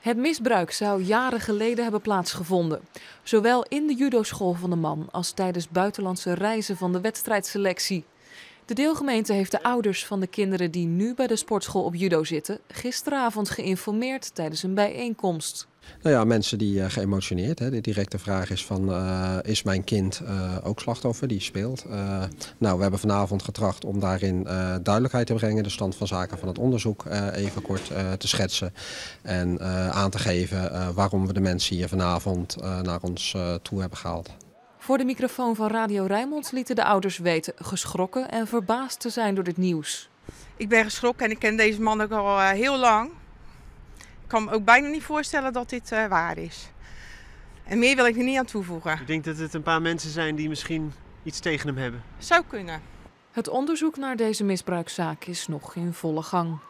Het misbruik zou jaren geleden hebben plaatsgevonden. Zowel in de judoschool van de man als tijdens buitenlandse reizen van de wedstrijdselectie. De deelgemeente heeft de ouders van de kinderen die nu bij de sportschool op judo zitten gisteravond geïnformeerd tijdens een bijeenkomst. Nou ja, mensen die uh, geëmotioneerd. Hè. De directe vraag is van, eh, is mijn kind eh, ook slachtoffer? Die speelt. nou, we hebben vanavond getracht om daarin duidelijkheid te brengen. De stand van zaken van het onderzoek even kort te schetsen. En aan te geven waarom we de mensen hier vanavond naar ons toe hebben gehaald. Voor de microfoon van Radio Rijnmond lieten de ouders weten geschrokken en verbaasd te zijn door dit nieuws. Ik ben geschrokken en ik ken deze man ook al eh, heel lang. Ik kan me ook bijna niet voorstellen dat dit eh, waar is. En meer wil ik er niet aan toevoegen. Ik denk dat het een paar mensen zijn die misschien iets tegen hem hebben. Zou kunnen. Het onderzoek naar deze misbruikzaak is nog in volle gang.